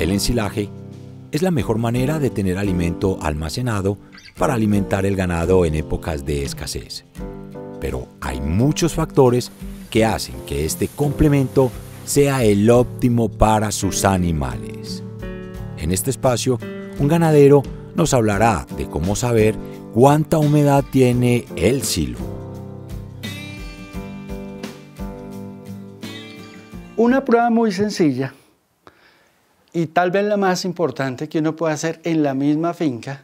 El ensilaje es la mejor manera de tener alimento almacenado para alimentar el ganado en épocas de escasez. Pero hay muchos factores que hacen que este complemento sea el óptimo para sus animales. En este espacio, un ganadero nos hablará de cómo saber cuánta humedad tiene el silo. Una prueba muy sencilla y tal vez la más importante que uno puede hacer en la misma finca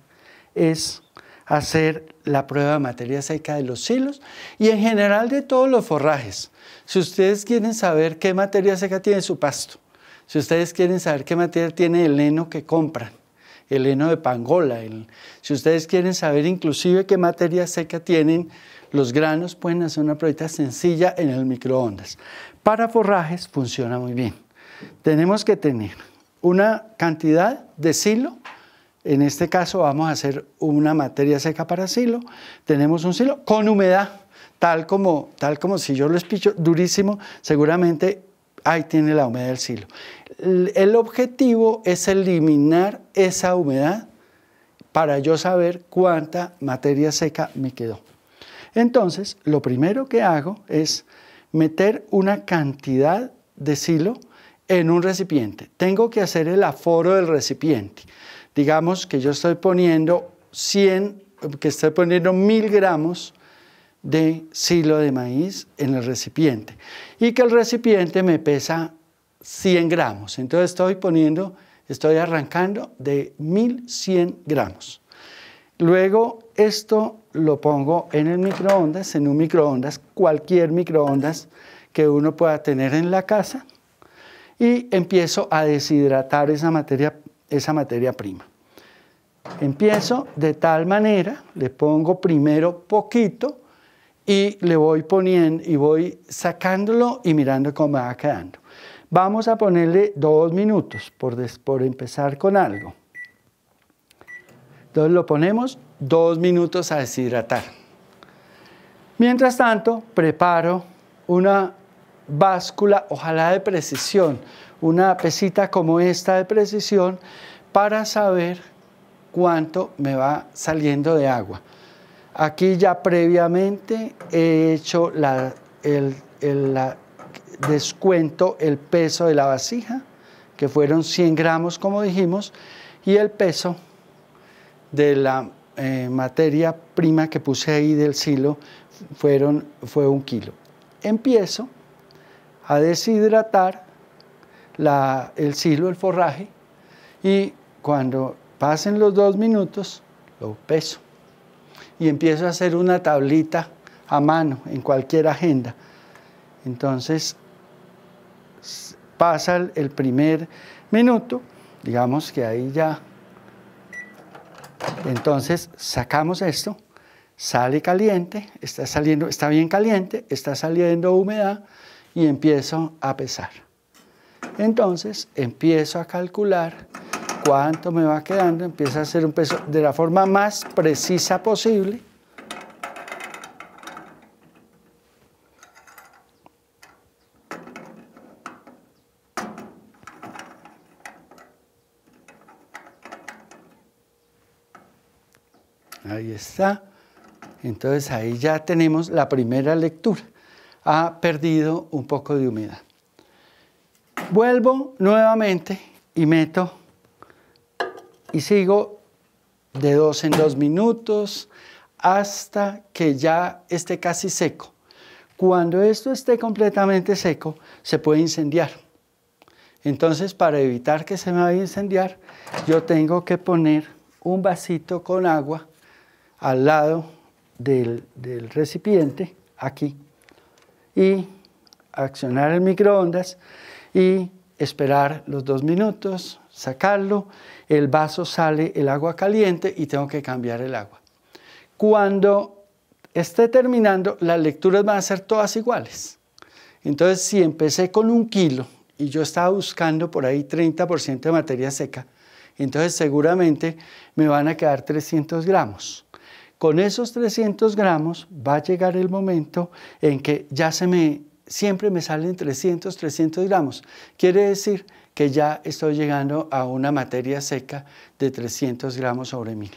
es hacer la prueba de materia seca de los silos y en general de todos los forrajes. Si ustedes quieren saber qué materia seca tiene su pasto, si ustedes quieren saber qué materia tiene el heno que compran, el heno de pangola, si ustedes quieren saber inclusive qué materia seca tienen los granos, pueden hacer una prueba sencilla en el microondas. Para forrajes funciona muy bien. Tenemos que tener una cantidad de silo. En este caso vamos a hacer una materia seca para silo. Tenemos un silo con humedad, tal como, tal como si yo lo espicho durísimo, seguramente ahí tiene la humedad del silo. El objetivo es eliminar esa humedad para yo saber cuánta materia seca me quedó. Entonces, lo primero que hago es meter una cantidad de silo en un recipiente. Tengo que hacer el aforo del recipiente. Digamos que yo estoy poniendo 100, que estoy poniendo 1000 gramos de silo de maíz en el recipiente y que el recipiente me pesa 100 gramos. Entonces estoy poniendo, estoy arrancando de 1100 gramos. Luego esto lo pongo en el microondas, en un microondas, cualquier microondas que uno pueda tener en la casa y empiezo a deshidratar esa materia, esa materia prima. Empiezo de tal manera, le pongo primero poquito y le voy poniendo y voy sacándolo y mirando cómo va quedando. Vamos a ponerle dos minutos por, por empezar con algo. Entonces lo ponemos dos minutos a deshidratar. Mientras tanto, preparo una báscula, ojalá de precisión, una pesita como esta de precisión, para saber cuánto me va saliendo de agua. Aquí ya previamente he hecho el, descuento el peso de la vasija, que fueron 100 gramos como dijimos, y el peso de la eh, materia prima que puse ahí del silo fueron, fue un kilo. Empiezo a deshidratar el silo, el forraje, y cuando pasen los dos minutos, lo peso. Y empiezo a hacer una tablita a mano en cualquier agenda. Entonces, pasa el primer minuto, digamos que ahí ya. Entonces, sacamos esto, sale caliente, está saliendo, está bien caliente, está saliendo humedad, y empiezo a pesar. Entonces empiezo a calcular cuánto me va quedando, empiezo a hacer un peso de la forma más precisa posible. Ahí está. Entonces ahí ya tenemos la primera lectura ha perdido un poco de humedad. Vuelvo nuevamente y meto y sigo de dos en dos minutos hasta que ya esté casi seco. Cuando esto esté completamente seco, se puede incendiar. Entonces, para evitar que se me vaya a incendiar, yo tengo que poner un vasito con agua al lado del, recipiente, aquí, y accionar el microondas y esperar los dos minutos, sacarlo, el vaso sale el agua caliente y tengo que cambiar el agua. Cuando esté terminando, las lecturas van a ser todas iguales. Entonces, si empecé con un kilo y yo estaba buscando por ahí 30% de materia seca, entonces seguramente me van a quedar 300 gramos. Con esos 300 gramos va a llegar el momento en que ya se me, siempre me salen 300, 300 gramos. Quiere decir que ya estoy llegando a una materia seca de 300 gramos sobre 1000.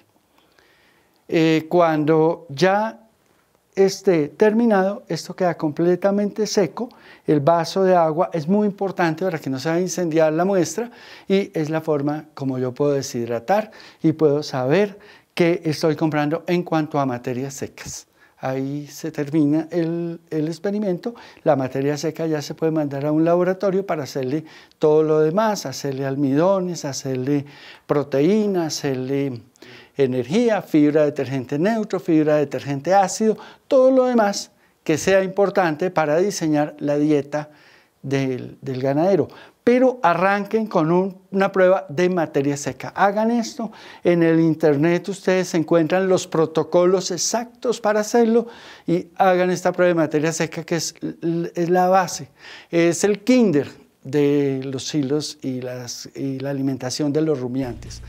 Eh, cuando ya esté terminado, esto queda completamente seco, el vaso de agua es muy importante para que no se vaya a incendiar la muestra y es la forma como yo puedo deshidratar y puedo saber que estoy comprando en cuanto a materias secas. Ahí se termina el, experimento, la materia seca ya se puede mandar a un laboratorio para hacerle todo lo demás, hacerle almidones, hacerle proteínas, hacerle energía, fibra detergente neutro, fibra detergente ácido, todo lo demás que sea importante para diseñar la dieta del ganadero pero arranquen con una prueba de materia seca. Hagan esto. En el Internet ustedes encuentran los protocolos exactos para hacerlo y hagan esta prueba de materia seca que es, la base. Es el kinder de los hilos y la alimentación de los rumiantes.